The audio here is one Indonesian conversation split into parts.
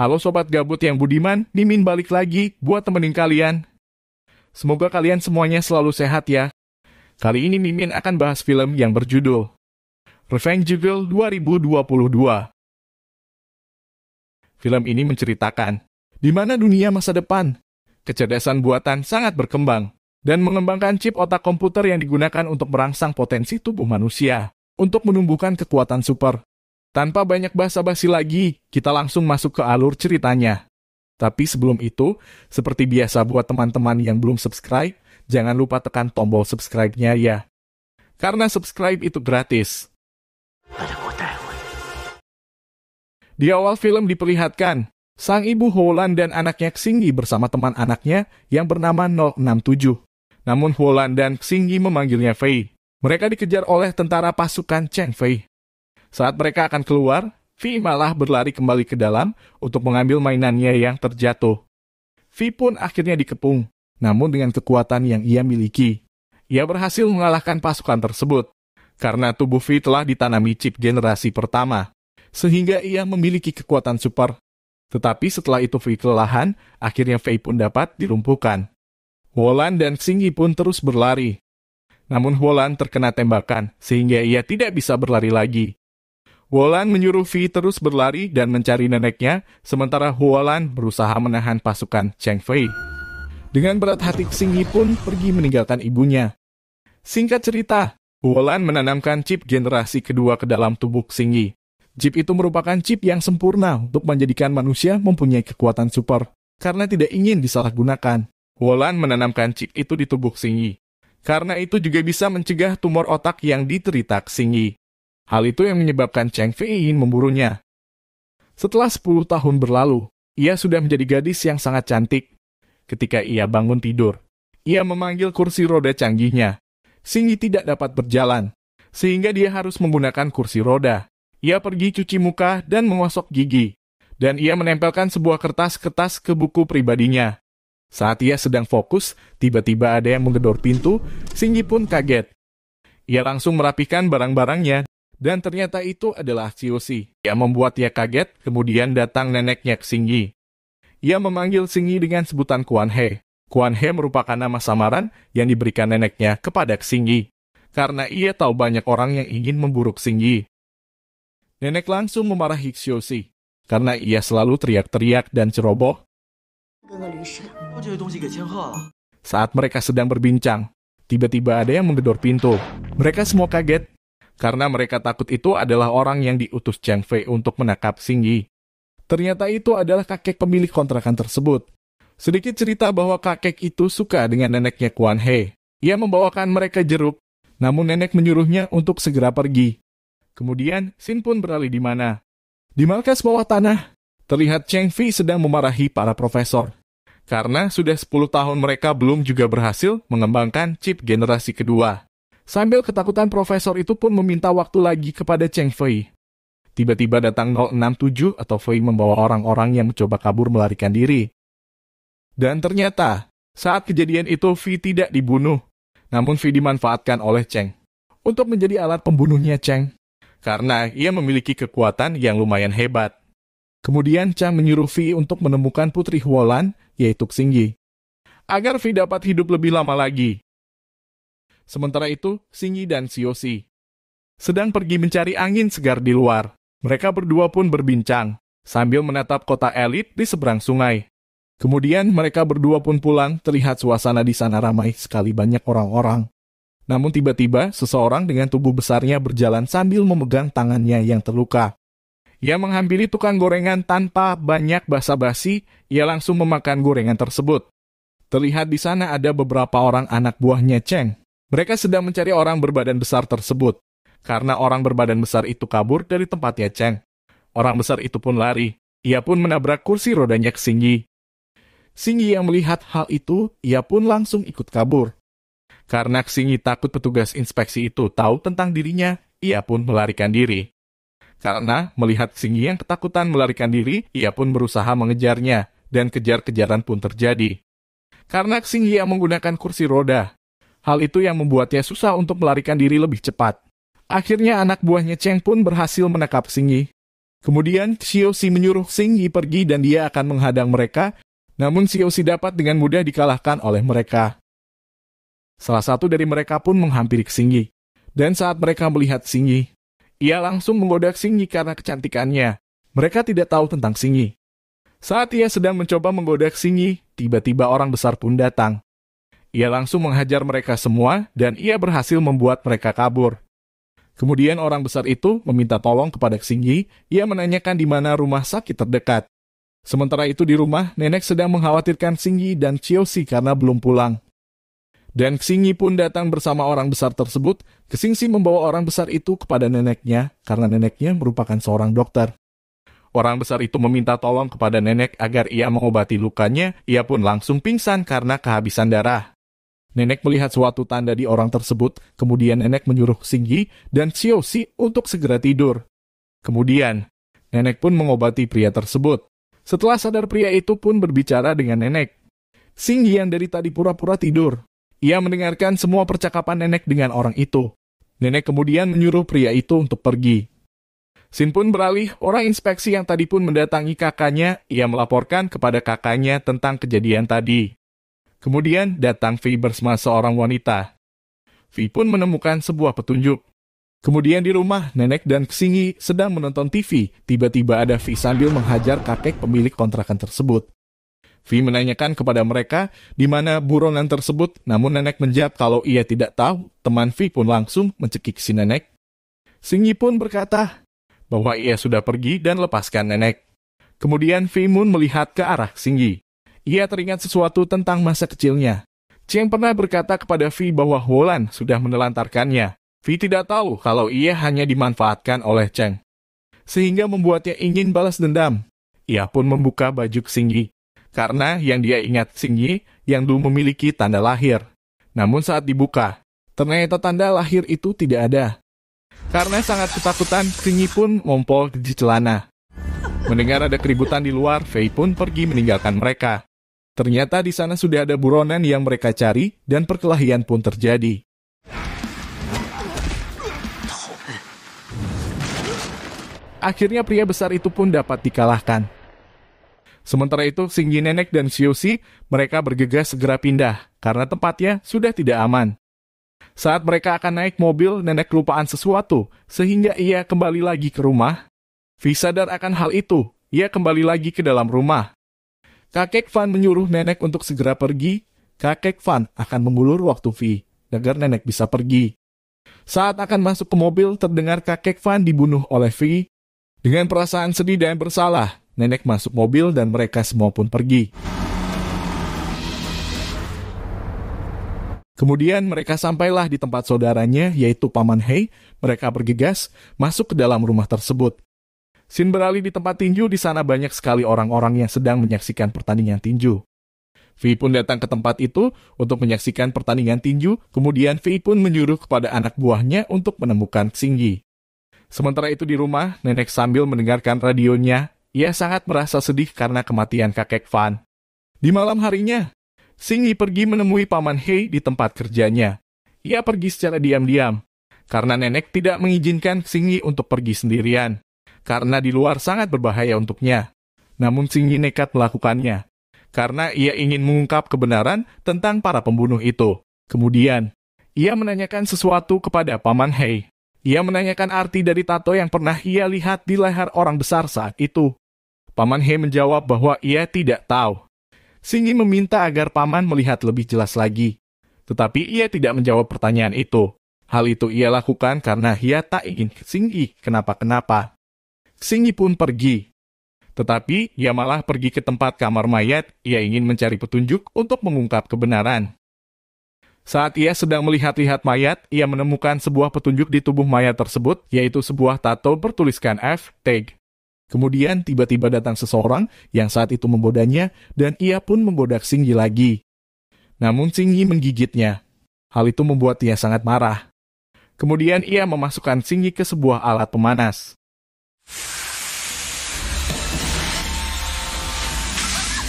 Halo sobat gabut yang budiman, Mimin balik lagi buat temenin kalian. Semoga kalian semuanya selalu sehat ya. Kali ini Mimin akan bahas film yang berjudul Revengeville 2022. Film ini menceritakan di mana dunia masa depan, kecerdasan buatan sangat berkembang dan mengembangkan chip otak komputer yang digunakan untuk merangsang potensi tubuh manusia untuk menumbuhkan kekuatan super tanpa banyak basa-basi lagi, kita langsung masuk ke alur ceritanya. Tapi sebelum itu, seperti biasa buat teman-teman yang belum subscribe, jangan lupa tekan tombol subscribe-nya ya. Karena subscribe itu gratis. Ya, Di awal film diperlihatkan, sang ibu Holland dan anaknya Xingyi bersama teman anaknya yang bernama 067. Namun Holland dan Xingyi memanggilnya Fei. Mereka dikejar oleh tentara pasukan Cheng Fei. Saat mereka akan keluar, V malah berlari kembali ke dalam untuk mengambil mainannya yang terjatuh. V pun akhirnya dikepung, namun dengan kekuatan yang ia miliki. Ia berhasil mengalahkan pasukan tersebut, karena tubuh V telah ditanami chip generasi pertama, sehingga ia memiliki kekuatan super. Tetapi setelah itu V kelelahan, akhirnya V pun dapat dirumpuhkan. Wolan dan Xingyi pun terus berlari. Namun Wolan terkena tembakan, sehingga ia tidak bisa berlari lagi. Wolan menyuruh Vi terus berlari dan mencari neneknya, sementara Huolan berusaha menahan pasukan Cheng Fei. Dengan berat hati Xing Yi pun pergi meninggalkan ibunya. Singkat cerita, Huolan menanamkan chip generasi kedua ke dalam tubuh Xing Yi. Chip itu merupakan chip yang sempurna untuk menjadikan manusia mempunyai kekuatan super, karena tidak ingin disalahgunakan. Huolan menanamkan chip itu di tubuh Xing Yi. Karena itu juga bisa mencegah tumor otak yang diterita Xing Yi. Hal itu yang menyebabkan Cheng Fei Yin memburunya. Setelah 10 tahun berlalu, ia sudah menjadi gadis yang sangat cantik. Ketika ia bangun tidur, ia memanggil kursi roda canggihnya. Singi tidak dapat berjalan, sehingga dia harus menggunakan kursi roda. Ia pergi cuci muka dan mengosok gigi, dan ia menempelkan sebuah kertas-kertas ke buku pribadinya. Saat ia sedang fokus, tiba-tiba ada yang menggedor pintu, Singi pun kaget. Ia langsung merapikan barang-barangnya dan ternyata itu adalah Siusi. Yang membuat ia kaget, kemudian datang neneknya Xingyi. Ia memanggil Xingyi dengan sebutan Kuan He. Kuan He merupakan nama samaran yang diberikan neneknya kepada Xingyi. Karena ia tahu banyak orang yang ingin memburuk Xingyi. Nenek langsung memarahi Xiusi karena ia selalu teriak-teriak dan ceroboh. Saat mereka sedang berbincang, tiba-tiba ada yang menggedor pintu. Mereka semua kaget karena mereka takut itu adalah orang yang diutus Cheng Fei untuk menangkap Xing Yi. Ternyata itu adalah kakek pemilik kontrakan tersebut. Sedikit cerita bahwa kakek itu suka dengan neneknya Kuan He. Ia membawakan mereka jeruk, namun nenek menyuruhnya untuk segera pergi. Kemudian, Sin pun beralih di mana? Di markas bawah tanah, terlihat Cheng Fei sedang memarahi para profesor. Karena sudah 10 tahun mereka belum juga berhasil mengembangkan chip generasi kedua. Sambil ketakutan profesor itu pun meminta waktu lagi kepada Cheng Fei. Tiba-tiba datang 067 atau Fei membawa orang-orang yang mencoba kabur melarikan diri. Dan ternyata, saat kejadian itu Fei tidak dibunuh, namun Fei dimanfaatkan oleh Cheng untuk menjadi alat pembunuhnya Cheng, karena ia memiliki kekuatan yang lumayan hebat. Kemudian Chang menyuruh Fei untuk menemukan putri Huolan, yaitu Xingyi, agar Fei dapat hidup lebih lama lagi. Sementara itu, Singi dan Siosi sedang pergi mencari angin segar di luar. Mereka berdua pun berbincang sambil menatap kota elit di seberang sungai. Kemudian mereka berdua pun pulang, terlihat suasana di sana ramai sekali banyak orang-orang. Namun tiba-tiba seseorang dengan tubuh besarnya berjalan sambil memegang tangannya yang terluka. Ia menghampiri tukang gorengan tanpa banyak basa-basi, ia langsung memakan gorengan tersebut. Terlihat di sana ada beberapa orang anak buahnya Cheng. Mereka sedang mencari orang berbadan besar tersebut, karena orang berbadan besar itu kabur dari tempatnya Cheng. Orang besar itu pun lari. Ia pun menabrak kursi rodanya ke Singgi. Singgi yang melihat hal itu, ia pun langsung ikut kabur. Karena Singgi takut petugas inspeksi itu tahu tentang dirinya, ia pun melarikan diri. Karena melihat Singgi yang ketakutan melarikan diri, ia pun berusaha mengejarnya, dan kejar-kejaran pun terjadi. Karena Singgi yang menggunakan kursi roda, Hal itu yang membuatnya susah untuk melarikan diri lebih cepat. Akhirnya anak buahnya Cheng pun berhasil menangkap Singi. Kemudian Xiao Si menyuruh Singi pergi dan dia akan menghadang mereka, namun Xiao Si dapat dengan mudah dikalahkan oleh mereka. Salah satu dari mereka pun menghampiri Singi. Dan saat mereka melihat Singi, ia langsung menggoda Singi karena kecantikannya. Mereka tidak tahu tentang Singi. Saat ia sedang mencoba menggoda Singi, tiba-tiba orang besar pun datang. Ia langsung menghajar mereka semua dan ia berhasil membuat mereka kabur. Kemudian orang besar itu meminta tolong kepada Xingyi, ia menanyakan di mana rumah sakit terdekat. Sementara itu di rumah, nenek sedang mengkhawatirkan Xingyi dan Chiyoshi karena belum pulang. Dan Xingyi pun datang bersama orang besar tersebut, Xingyi membawa orang besar itu kepada neneknya karena neneknya merupakan seorang dokter. Orang besar itu meminta tolong kepada nenek agar ia mengobati lukanya, ia pun langsung pingsan karena kehabisan darah. Nenek melihat suatu tanda di orang tersebut, kemudian nenek menyuruh Singgi dan Si untuk segera tidur. Kemudian, nenek pun mengobati pria tersebut. Setelah sadar pria itu pun berbicara dengan nenek. Singgi yang dari tadi pura-pura tidur. Ia mendengarkan semua percakapan nenek dengan orang itu. Nenek kemudian menyuruh pria itu untuk pergi. Sin pun beralih, orang inspeksi yang tadi pun mendatangi kakaknya, ia melaporkan kepada kakaknya tentang kejadian tadi. Kemudian datang V bersama seorang wanita. V pun menemukan sebuah petunjuk. Kemudian di rumah, Nenek dan Xingyi sedang menonton TV. Tiba-tiba ada V sambil menghajar kakek pemilik kontrakan tersebut. V menanyakan kepada mereka di mana buronan tersebut, namun Nenek menjawab kalau ia tidak tahu. Teman V pun langsung mencekik si Nenek. Singi pun berkata bahwa ia sudah pergi dan lepaskan Nenek. Kemudian V pun melihat ke arah Singi ia teringat sesuatu tentang masa kecilnya. Cheng pernah berkata kepada Vi bahwa Wolan sudah menelantarkannya. Vi tidak tahu kalau ia hanya dimanfaatkan oleh Cheng. Sehingga membuatnya ingin balas dendam. Ia pun membuka baju Xingyi. Karena yang dia ingat Xingyi yang dulu memiliki tanda lahir. Namun saat dibuka, ternyata tanda lahir itu tidak ada. Karena sangat ketakutan, Xingyi pun ngompol di celana. Mendengar ada keributan di luar, Fei pun pergi meninggalkan mereka. Ternyata di sana sudah ada buronan yang mereka cari dan perkelahian pun terjadi. Akhirnya pria besar itu pun dapat dikalahkan. Sementara itu, Singgi Nenek dan siusi mereka bergegas segera pindah karena tempatnya sudah tidak aman. Saat mereka akan naik mobil, Nenek kelupaan sesuatu sehingga ia kembali lagi ke rumah. V sadar akan hal itu, ia kembali lagi ke dalam rumah Kakek Van menyuruh nenek untuk segera pergi. Kakek Van akan mengulur waktu V agar nenek bisa pergi. Saat akan masuk ke mobil, terdengar kakek Van dibunuh oleh V. Dengan perasaan sedih dan bersalah, nenek masuk mobil dan mereka semua pun pergi. Kemudian mereka sampailah di tempat saudaranya, yaitu Paman Hei. Mereka bergegas masuk ke dalam rumah tersebut. Sin beralih di tempat tinju, di sana banyak sekali orang-orang yang sedang menyaksikan pertandingan tinju. Vi pun datang ke tempat itu untuk menyaksikan pertandingan tinju, kemudian Vi pun menyuruh kepada anak buahnya untuk menemukan Singi. Sementara itu di rumah, nenek sambil mendengarkan radionya, ia sangat merasa sedih karena kematian kakek Fan. Di malam harinya, Singi pergi menemui paman Hei di tempat kerjanya. Ia pergi secara diam-diam, karena nenek tidak mengizinkan Singi untuk pergi sendirian karena di luar sangat berbahaya untuknya. Namun Singi nekat melakukannya, karena ia ingin mengungkap kebenaran tentang para pembunuh itu. Kemudian, ia menanyakan sesuatu kepada Paman Hei. Ia menanyakan arti dari tato yang pernah ia lihat di leher orang besar saat itu. Paman Hei menjawab bahwa ia tidak tahu. Singgi meminta agar Paman melihat lebih jelas lagi. Tetapi ia tidak menjawab pertanyaan itu. Hal itu ia lakukan karena ia tak ingin Singgi kenapa-kenapa. Singi pun pergi. Tetapi ia malah pergi ke tempat kamar mayat, ia ingin mencari petunjuk untuk mengungkap kebenaran. Saat ia sedang melihat-lihat mayat, ia menemukan sebuah petunjuk di tubuh mayat tersebut, yaitu sebuah tato bertuliskan F, Tag. Kemudian tiba-tiba datang seseorang yang saat itu membodanya dan ia pun membodak Singgi lagi. Namun Singgi menggigitnya. Hal itu membuat ia sangat marah. Kemudian ia memasukkan Singgi ke sebuah alat pemanas.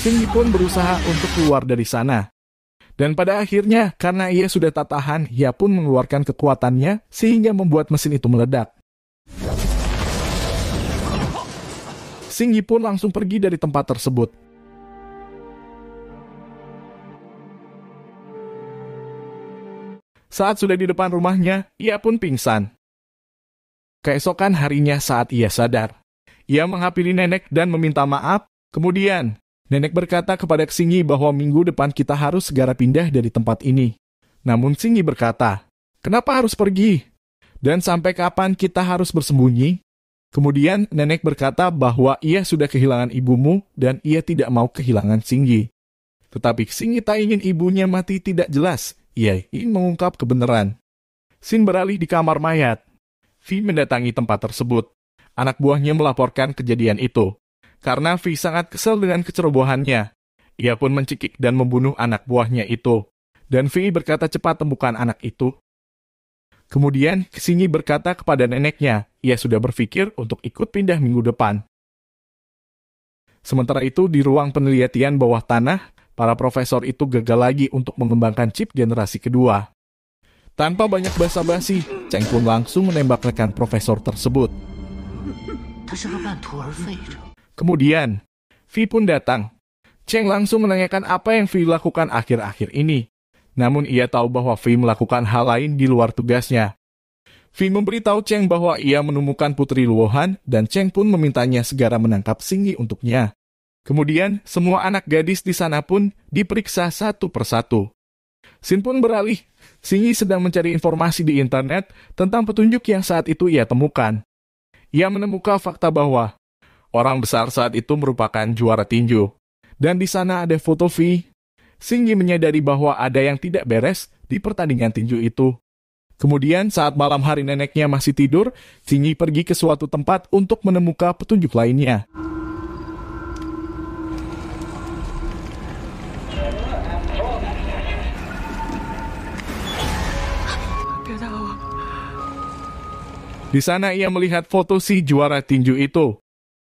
Singi pun berusaha untuk keluar dari sana. Dan pada akhirnya, karena ia sudah tak tahan, ia pun mengeluarkan kekuatannya sehingga membuat mesin itu meledak. Singgi pun langsung pergi dari tempat tersebut. Saat sudah di depan rumahnya, ia pun pingsan. Keesokan harinya saat ia sadar, ia menghampiri nenek dan meminta maaf. Kemudian, nenek berkata kepada Singi bahwa minggu depan kita harus segera pindah dari tempat ini. Namun Singi berkata, "Kenapa harus pergi? Dan sampai kapan kita harus bersembunyi?" Kemudian nenek berkata bahwa ia sudah kehilangan ibumu dan ia tidak mau kehilangan Singi. Tetapi Singi tak ingin ibunya mati tidak jelas. Ia ingin mengungkap kebenaran. Sin beralih di kamar mayat. V mendatangi tempat tersebut. Anak buahnya melaporkan kejadian itu. Karena V sangat kesel dengan kecerobohannya. Ia pun mencekik dan membunuh anak buahnya itu. Dan V berkata cepat temukan anak itu. Kemudian, Kesinyi berkata kepada neneknya, ia sudah berpikir untuk ikut pindah minggu depan. Sementara itu, di ruang penelitian bawah tanah, para profesor itu gagal lagi untuk mengembangkan chip generasi kedua. Tanpa banyak basa-basi, Cheng pun langsung menembak rekan profesor tersebut. Kemudian, Vi pun datang. Cheng langsung menanyakan apa yang Vi lakukan akhir-akhir ini. Namun ia tahu bahwa Vi melakukan hal lain di luar tugasnya. Vi memberitahu Cheng bahwa ia menemukan Putri Luohan dan Cheng pun memintanya segera menangkap Singi untuknya. Kemudian, semua anak gadis di sana pun diperiksa satu persatu. Sin pun beralih. Singi sedang mencari informasi di internet tentang petunjuk yang saat itu ia temukan. Ia menemukan fakta bahwa orang besar saat itu merupakan juara tinju. Dan di sana ada foto V. Singi menyadari bahwa ada yang tidak beres di pertandingan tinju itu. Kemudian saat malam hari neneknya masih tidur, Singi pergi ke suatu tempat untuk menemukan petunjuk lainnya. Di sana ia melihat foto si juara tinju itu.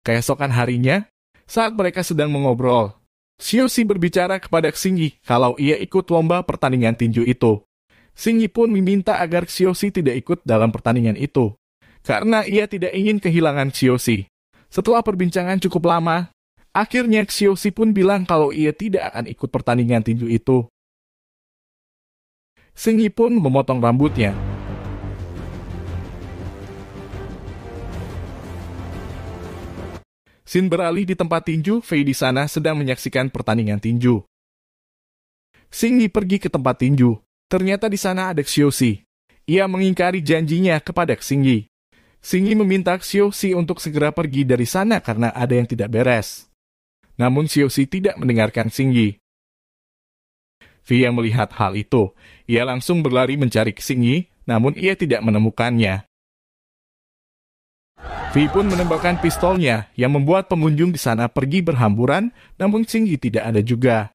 Keesokan harinya, saat mereka sedang mengobrol, Xi berbicara kepada Xingyi kalau ia ikut lomba pertandingan tinju itu. Xingyi pun meminta agar Xi tidak ikut dalam pertandingan itu, karena ia tidak ingin kehilangan Xi. Setelah perbincangan cukup lama, akhirnya Xi pun bilang kalau ia tidak akan ikut pertandingan tinju itu. Xingyi pun memotong rambutnya Sin beralih di tempat tinju, Fei di sana sedang menyaksikan pertandingan tinju. Singi pergi ke tempat tinju. Ternyata di sana ada Si. Ia mengingkari janjinya kepada Sing Yi. Sing Yi meminta Xiuxi untuk segera pergi dari sana karena ada yang tidak beres. Namun Si tidak mendengarkan Sing Yi. Fei yang melihat hal itu, ia langsung berlari mencari Sing Yi, namun ia tidak menemukannya. V pun menembakkan pistolnya yang membuat pengunjung di sana pergi berhamburan, namun Xingyi tidak ada juga.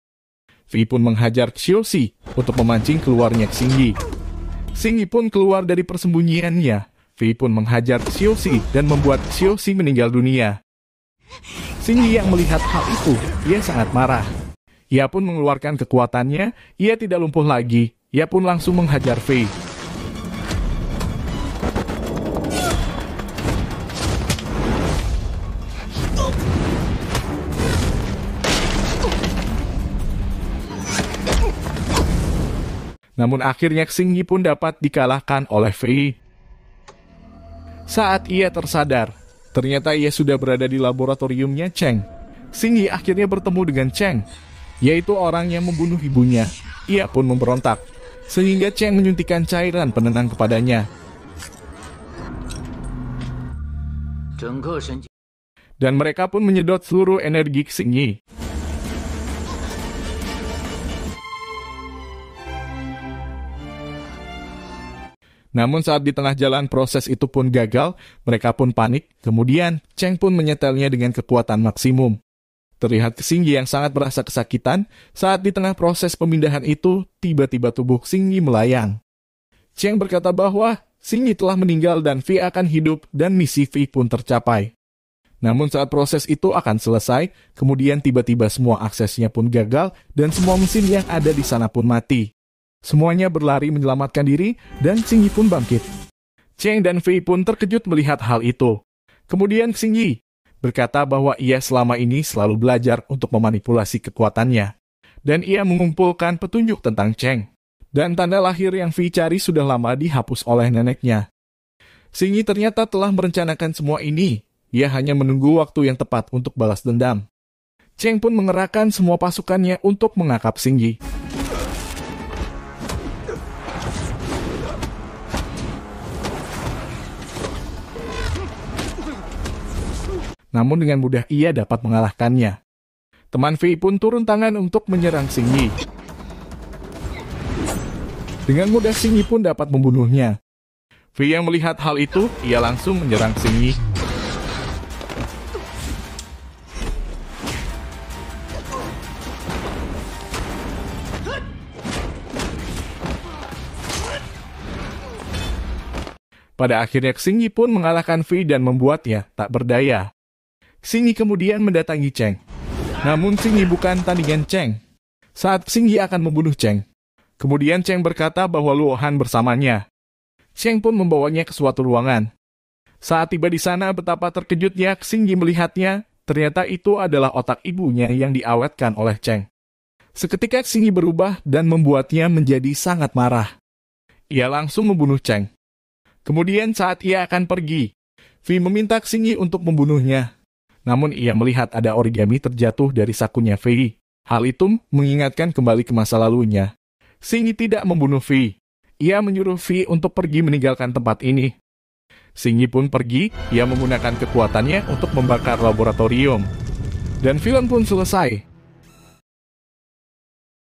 V pun menghajar Xi untuk memancing keluarnya Xingyi. Xingyi pun keluar dari persembunyiannya. V pun menghajar Xi dan membuat Xi meninggal dunia. Xingyi yang melihat hal itu, ia sangat marah. Ia pun mengeluarkan kekuatannya, ia tidak lumpuh lagi, ia pun langsung menghajar V. Namun akhirnya Yi pun dapat dikalahkan oleh Fei. Saat ia tersadar, ternyata ia sudah berada di laboratoriumnya Cheng. Yi akhirnya bertemu dengan Cheng, yaitu orang yang membunuh ibunya. Ia pun memberontak, sehingga Cheng menyuntikkan cairan penenang kepadanya. Dan mereka pun menyedot seluruh energi Yi. Namun saat di tengah jalan proses itu pun gagal, mereka pun panik. Kemudian, Cheng pun menyetelnya dengan kekuatan maksimum. Terlihat Singgi yang sangat merasa kesakitan saat di tengah proses pemindahan itu, tiba-tiba tubuh Singgi melayang. Cheng berkata bahwa Singgi telah meninggal dan V akan hidup dan misi V pun tercapai. Namun saat proses itu akan selesai, kemudian tiba-tiba semua aksesnya pun gagal dan semua mesin yang ada di sana pun mati. Semuanya berlari menyelamatkan diri dan Xing Yi pun bangkit. Cheng dan Fei pun terkejut melihat hal itu. Kemudian Xing Yi berkata bahwa ia selama ini selalu belajar untuk memanipulasi kekuatannya. Dan ia mengumpulkan petunjuk tentang Cheng. Dan tanda lahir yang Fei cari sudah lama dihapus oleh neneknya. Xing Yi ternyata telah merencanakan semua ini. Ia hanya menunggu waktu yang tepat untuk balas dendam. Cheng pun mengerahkan semua pasukannya untuk mengakap Xing Yi. namun dengan mudah ia dapat mengalahkannya. Teman Fei pun turun tangan untuk menyerang Xing Yi. Dengan mudah Xing Yi pun dapat membunuhnya. Fei yang melihat hal itu, ia langsung menyerang Xing Yi. Pada akhirnya Xing Yi pun mengalahkan Fei dan membuatnya tak berdaya. Singi kemudian mendatangi Cheng. Namun Singi bukan tandingan Cheng. Saat Singi akan membunuh Cheng, kemudian Cheng berkata bahwa Luo bersamanya. Cheng pun membawanya ke suatu ruangan. Saat tiba di sana betapa terkejutnya Singi melihatnya, ternyata itu adalah otak ibunya yang diawetkan oleh Cheng. Seketika Singi berubah dan membuatnya menjadi sangat marah. Ia langsung membunuh Cheng. Kemudian saat ia akan pergi, Vi meminta Singi untuk membunuhnya, namun ia melihat ada origami terjatuh dari sakunya Fei. Hal itu mengingatkan kembali ke masa lalunya. Singi tidak membunuh Fei. Ia menyuruh Fei untuk pergi meninggalkan tempat ini. Singi pun pergi, ia menggunakan kekuatannya untuk membakar laboratorium. Dan film pun selesai.